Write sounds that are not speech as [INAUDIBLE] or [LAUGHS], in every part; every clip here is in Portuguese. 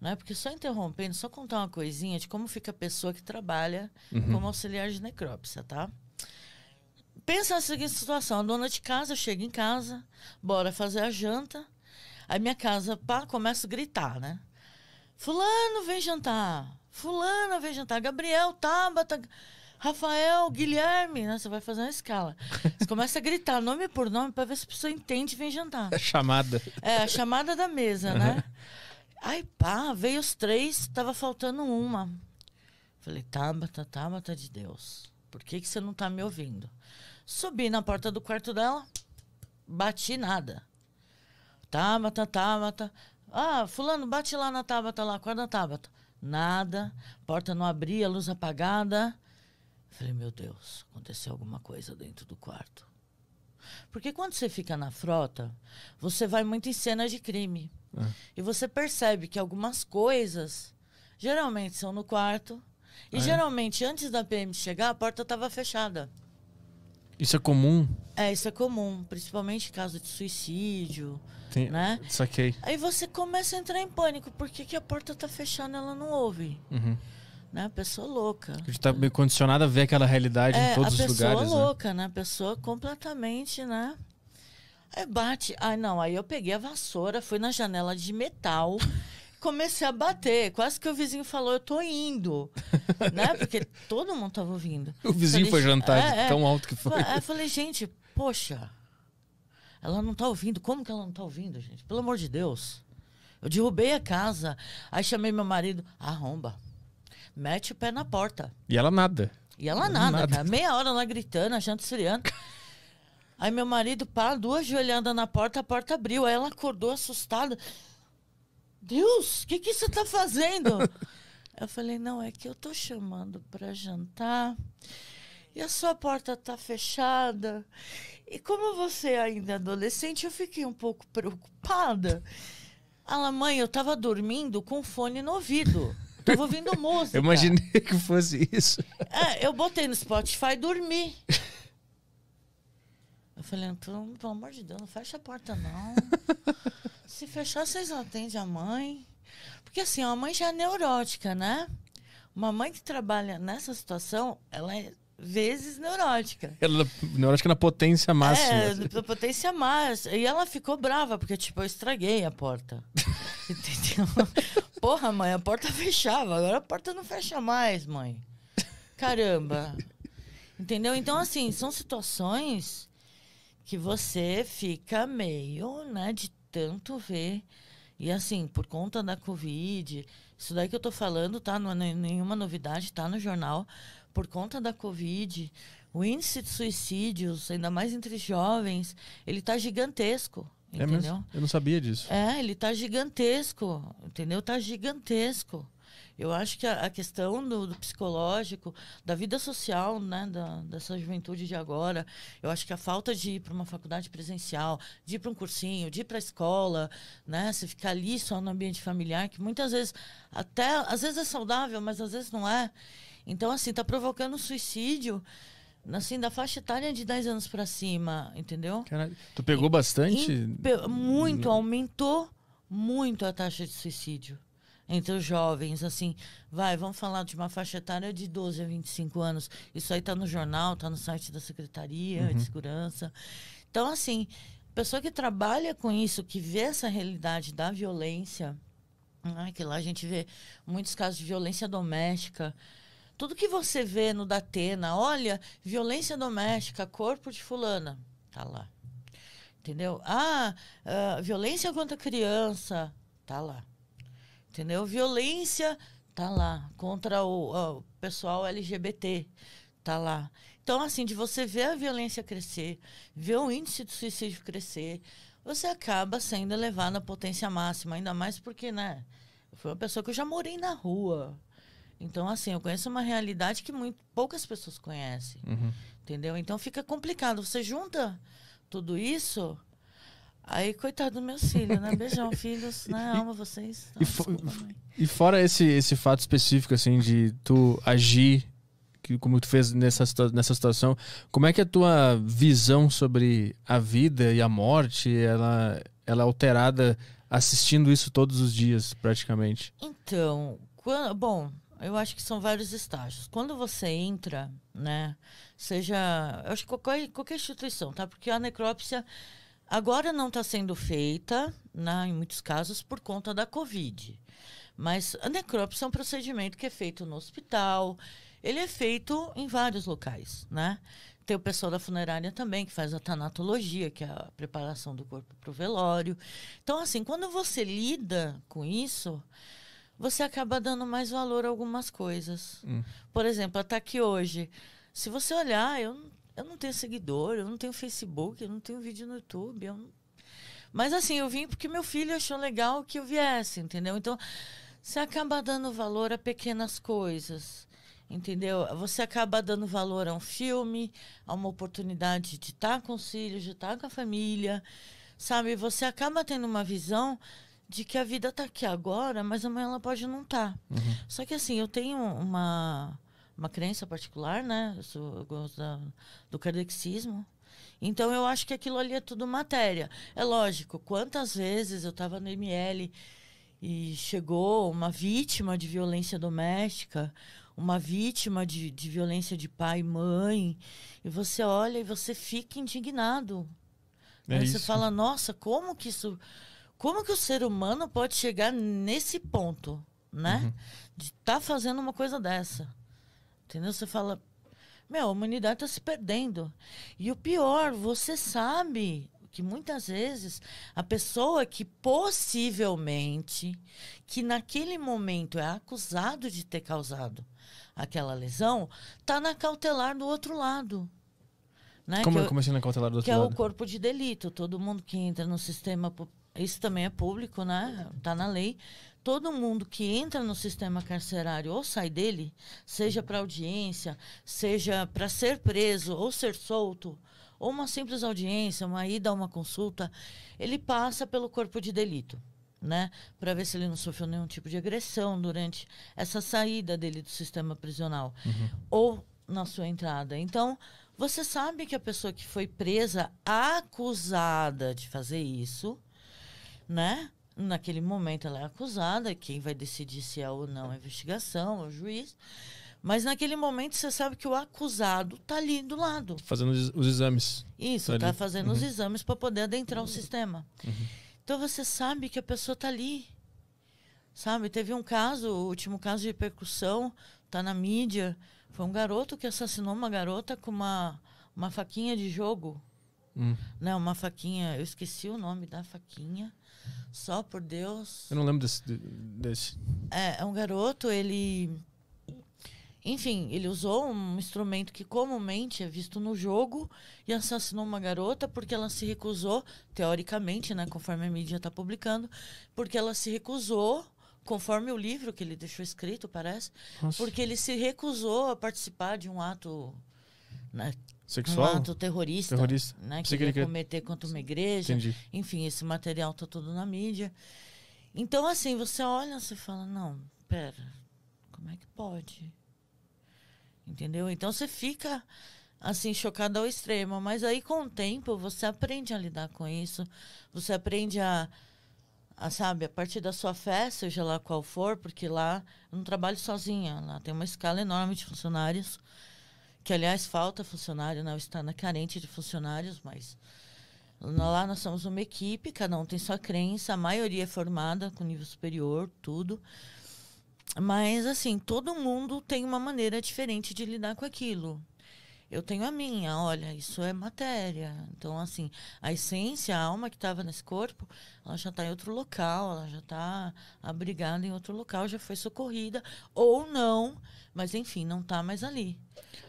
Né? Porque só interrompendo, só contar uma coisinha de como fica a pessoa que trabalha uhum. como auxiliar de necrópsia, tá? Pensa na seguinte situação: a dona de casa chega em casa, bora fazer a janta, aí minha casa pá, começa a gritar, né? Fulano vem jantar, fulano vem jantar, Gabriel, Tabata, Rafael, Guilherme, né? Você vai fazer uma escala. Você [LAUGHS] começa a gritar nome por nome para ver se a pessoa entende e vem jantar. É chamada. É, a chamada da mesa, né? Aí, pá, veio os três, tava faltando uma. Falei, Tabata, tá, Tabata tá, tá, de Deus, por que, que você não tá me ouvindo? Subi na porta do quarto dela, bati nada. Tabata, Tabata. Ah, fulano, bate lá na Tabata lá, acorda Tabata. Nada, porta não abria, luz apagada. Falei, meu Deus, aconteceu alguma coisa dentro do quarto. Porque quando você fica na frota, você vai muito em cenas de crime. É. E você percebe que algumas coisas geralmente são no quarto. E é. geralmente, antes da PM chegar, a porta estava fechada. Isso é comum? É, isso é comum, principalmente caso de suicídio, Tem, né? Saquei. Aí você começa a entrar em pânico, porque que a porta tá fechada ela não ouve? Uhum. Né? A pessoa louca. A gente tá meio condicionada a ver aquela realidade é, em todos os lugares. A né? pessoa louca, né? né? A pessoa completamente, né? Aí bate. Ai, não. Aí eu peguei a vassoura, fui na janela de metal. [LAUGHS] comecei a bater. Quase que o vizinho falou, eu tô indo. [LAUGHS] né? Porque todo mundo tava ouvindo. O vizinho falei, foi jantar é, é". tão alto que foi. eu falei, gente, poxa, ela não tá ouvindo. Como que ela não tá ouvindo, gente? Pelo amor de Deus. Eu derrubei a casa. Aí chamei meu marido, arromba. Mete o pé na porta. E ela nada. E ela nada, nada. Meia hora lá gritando, achando siriana. [LAUGHS] Aí meu marido para, duas joelhando na porta, a porta abriu. Aí ela acordou assustada. Deus, o que, que você está fazendo? [LAUGHS] eu falei, não, é que eu tô chamando para jantar e a sua porta está fechada. E como você é ainda é adolescente, eu fiquei um pouco preocupada. Ela, mãe, eu estava dormindo com fone no ouvido. Estava ouvindo [LAUGHS] música. Eu imaginei que fosse isso. É, eu botei no Spotify e dormi. [LAUGHS] falei, então, pelo amor de Deus, não fecha a porta, não. [LAUGHS] Se fechar, vocês não atendem a mãe. Porque assim, a mãe já é neurótica, né? Uma mãe que trabalha nessa situação, ela é vezes neurótica. Ela, é neurótica na potência máxima. É, na potência máxima. E ela ficou brava, porque, tipo, eu estraguei a porta. [LAUGHS] Entendeu? Porra, mãe, a porta fechava. Agora a porta não fecha mais, mãe. Caramba. Entendeu? Então, assim, são situações que você fica meio, né, de tanto ver. E assim, por conta da Covid, isso daí que eu tô falando, tá? Não é nenhuma novidade, tá no jornal. Por conta da Covid, o índice de suicídios, ainda mais entre jovens, ele tá gigantesco. Entendeu? É mesmo? Eu não sabia disso. É, ele tá gigantesco, entendeu? Tá gigantesco. Eu acho que a, a questão do, do, psicológico, da vida social, né, da, dessa juventude de agora, eu acho que a falta de ir para uma faculdade presencial, de ir para um cursinho, de ir para a escola, né, se ficar ali só no ambiente familiar, que muitas vezes até às vezes é saudável, mas às vezes não é. Então assim, tá provocando suicídio assim, da faixa etária de 10 anos para cima, entendeu? Caralho. Tu pegou bastante? muito, aumentou muito a taxa de suicídio entre os jovens, assim, vai, vamos falar de uma faixa etária de 12 a 25 anos. Isso aí está no jornal, está no site da Secretaria uhum. de Segurança. Então, assim, pessoa que trabalha com isso, que vê essa realidade da violência, né, que lá a gente vê muitos casos de violência doméstica, tudo que você vê no Datena, olha, violência doméstica, corpo de fulana, tá lá. Entendeu? Ah, uh, violência contra criança, tá lá entendeu? Violência tá lá contra o, o pessoal LGBT, tá lá. Então, assim, de você ver a violência crescer, ver o índice de suicídio crescer, você acaba sendo levado à potência máxima, ainda mais porque, né? Foi uma pessoa que eu já morei na rua. Então, assim, eu conheço uma realidade que muito, poucas pessoas conhecem. Uhum. Entendeu? Então fica complicado. Você junta tudo isso, Aí, coitado dos meus filhos, né? Beijão, filhos, né? [LAUGHS] Amo vocês. Não, e, fo desculpa, e, fora esse, esse fato específico, assim, de tu agir que, como tu fez nessa, nessa situação, como é que a tua visão sobre a vida e a morte, ela, ela é alterada assistindo isso todos os dias, praticamente? Então, quando, bom, eu acho que são vários estágios. Quando você entra, né, seja, eu acho que qualquer, qualquer instituição, tá? Porque a necrópsia Agora não está sendo feita, né? em muitos casos, por conta da Covid. Mas a necrópsia é um procedimento que é feito no hospital, ele é feito em vários locais, né? Tem o pessoal da funerária também, que faz a tanatologia, que é a preparação do corpo para o velório. Então, assim, quando você lida com isso, você acaba dando mais valor a algumas coisas. Hum. Por exemplo, até aqui hoje. Se você olhar, eu eu não tenho seguidor, eu não tenho Facebook, eu não tenho vídeo no YouTube. Não... Mas assim, eu vim porque meu filho achou legal que eu viesse, entendeu? Então, você acaba dando valor a pequenas coisas entendeu? Você acaba dando valor a um filme, a uma oportunidade de estar tá com os filhos, de estar tá com a família, sabe? Você acaba tendo uma visão de que a vida está aqui agora, mas amanhã ela pode não estar. Tá. Uhum. Só que assim, eu tenho uma uma crença particular, né? Eu, sou, eu gosto da, do kardexismo. Então eu acho que aquilo ali é tudo matéria. É lógico, quantas vezes eu estava no ML e chegou uma vítima de violência doméstica, uma vítima de, de violência de pai e mãe, e você olha e você fica indignado. É Aí você fala, nossa, como que isso. Como que o ser humano pode chegar nesse ponto, né? Uhum. De estar tá fazendo uma coisa dessa. Entendeu? Você fala, meu, a humanidade está se perdendo. E o pior, você sabe que muitas vezes a pessoa que possivelmente, que naquele momento é acusado de ter causado aquela lesão, está na cautelar do outro lado. Né? Como, que é eu, como assim na cautelar do outro que lado? Que é o corpo de delito. Todo mundo que entra no sistema, isso também é público, né? Está na lei todo mundo que entra no sistema carcerário ou sai dele, seja para audiência, seja para ser preso ou ser solto, ou uma simples audiência, uma ida a uma consulta, ele passa pelo corpo de delito, né? Para ver se ele não sofreu nenhum tipo de agressão durante essa saída dele do sistema prisional uhum. ou na sua entrada. Então, você sabe que a pessoa que foi presa acusada de fazer isso, né? Naquele momento ela é acusada, quem vai decidir se é ou não a é. investigação, é o juiz. Mas naquele momento você sabe que o acusado está ali do lado. Fazendo os exames. Isso, está tá, tá fazendo uhum. os exames para poder adentrar o uhum. sistema. Uhum. Então você sabe que a pessoa está ali. Sabe, teve um caso, o último caso de percussão, está na mídia. Foi um garoto que assassinou uma garota com uma, uma faquinha de jogo. Hum. Né, uma faquinha, eu esqueci o nome da faquinha, só por Deus. Eu não lembro desse. desse. É, é um garoto, ele. Enfim, ele usou um instrumento que comumente é visto no jogo e assassinou uma garota porque ela se recusou, teoricamente, né, conforme a mídia está publicando, porque ela se recusou conforme o livro que ele deixou escrito, parece, Nossa. porque ele se recusou a participar de um ato né, Sexual? Um ato terrorista. Terrorista. Né, que, ele quer cometer contra uma igreja. Entendi. Enfim, esse material tá todo na mídia. Então, assim, você olha e fala, não, pera, como é que pode? Entendeu? Então você fica assim, chocado ao extremo. Mas aí, com o tempo, você aprende a lidar com isso. Você aprende a, a sabe, a partir da sua fé, seja lá qual for, porque lá eu não trabalho sozinha. Lá tem uma escala enorme de funcionários que aliás falta funcionário, não né? está na é carente de funcionários, mas lá nós somos uma equipe, cada um tem sua crença, a maioria é formada com nível superior, tudo. Mas assim, todo mundo tem uma maneira diferente de lidar com aquilo. Eu tenho a minha, olha, isso é matéria. Então, assim, a essência, a alma que estava nesse corpo, ela já está em outro local, ela já está abrigada em outro local, já foi socorrida, ou não, mas enfim, não está mais ali.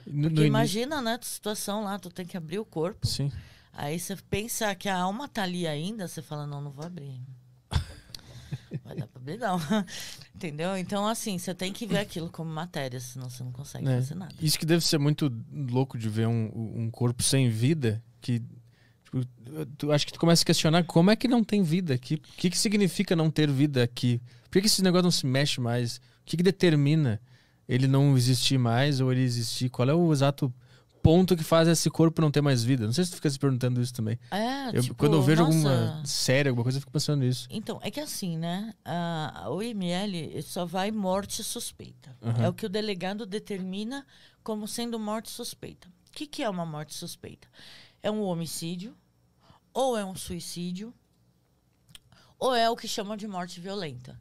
No, no imagina, início... né, a situação lá, tu tem que abrir o corpo. Sim. Aí você pensa que a alma tá ali ainda, você fala, não, não vou abrir. [LAUGHS] Vai dar pra abrir, não. Entendeu? Então, assim, você tem que ver aquilo como matéria, senão você não consegue é. fazer nada. Isso que deve ser muito louco de ver um, um corpo sem vida, que tipo, tu, acho que tu começa a questionar como é que não tem vida aqui. O que, que significa não ter vida aqui? Por que, que esse negócio não se mexe mais? O que, que determina ele não existir mais ou ele existir? Qual é o exato ponto que faz esse corpo não ter mais vida? Não sei se tu fica se perguntando isso também. É, eu, tipo, quando eu vejo nossa. alguma série, alguma coisa, eu fico pensando nisso. Então, é que assim, né? O IML só vai morte suspeita. Uhum. É o que o delegado determina como sendo morte suspeita. O que, que é uma morte suspeita? É um homicídio, ou é um suicídio, ou é o que chamam de morte violenta.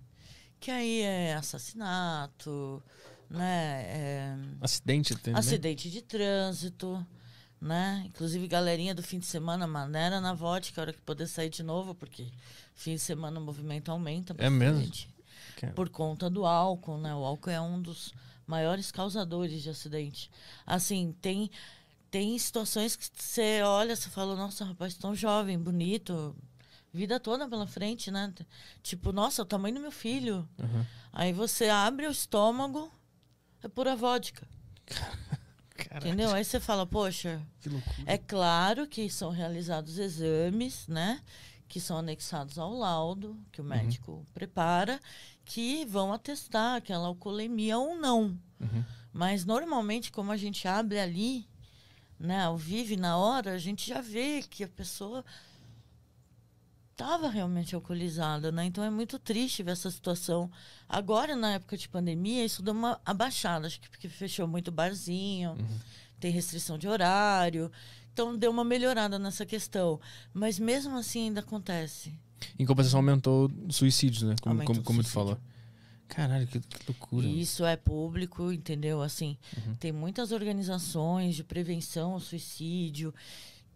Que aí é assassinato, né? É... Acidente, né? Acidente de trânsito, né? Inclusive, galerinha do fim de semana, maneira na vodka, a hora que poder sair de novo, porque fim de semana o movimento aumenta É mesmo? É. Por conta do álcool, né? O álcool é um dos maiores causadores de acidente. Assim, tem tem situações que você olha, você fala, nossa, rapaz, tão jovem, bonito, vida toda pela frente, né? Tipo, nossa, o tamanho do meu filho. Uhum. Aí você abre o estômago é pura vodka. [LAUGHS] Caraca. Entendeu? Aí você fala, poxa, que é claro que são realizados exames, né? Que são anexados ao laudo que o uhum. médico prepara, que vão atestar aquela alcoolemia ou não. Uhum. Mas normalmente, como a gente abre ali, né, ao vivo na hora, a gente já vê que a pessoa estava realmente alcoolizada, né? Então é muito triste ver essa situação. Agora, na época de pandemia, isso deu uma abaixada, acho que porque fechou muito barzinho, uhum. tem restrição de horário. Então deu uma melhorada nessa questão. Mas mesmo assim ainda acontece. Em compensação, aumentou suicídios, né? Como, como, como tu falou. Caralho, que, loucura. Isso é público, entendeu? Assim, uhum. tem muitas organizações de prevenção ao suicídio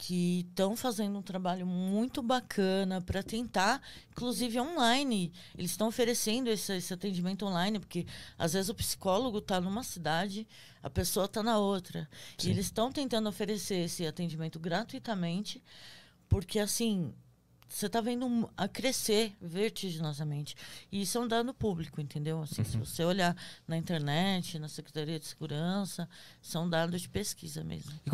que estão fazendo um trabalho muito bacana para tentar, inclusive online. Eles estão oferecendo esse, esse, atendimento online, porque às vezes o psicólogo está numa cidade, a pessoa está na outra. Sim. E eles estão tentando oferecer esse atendimento gratuitamente, porque assim. Você está vendo a crescer vertiginosamente. E isso é um dado público, entendeu? Assim, uhum. Se você olhar na internet, na Secretaria de Segurança, são dados de pesquisa mesmo. É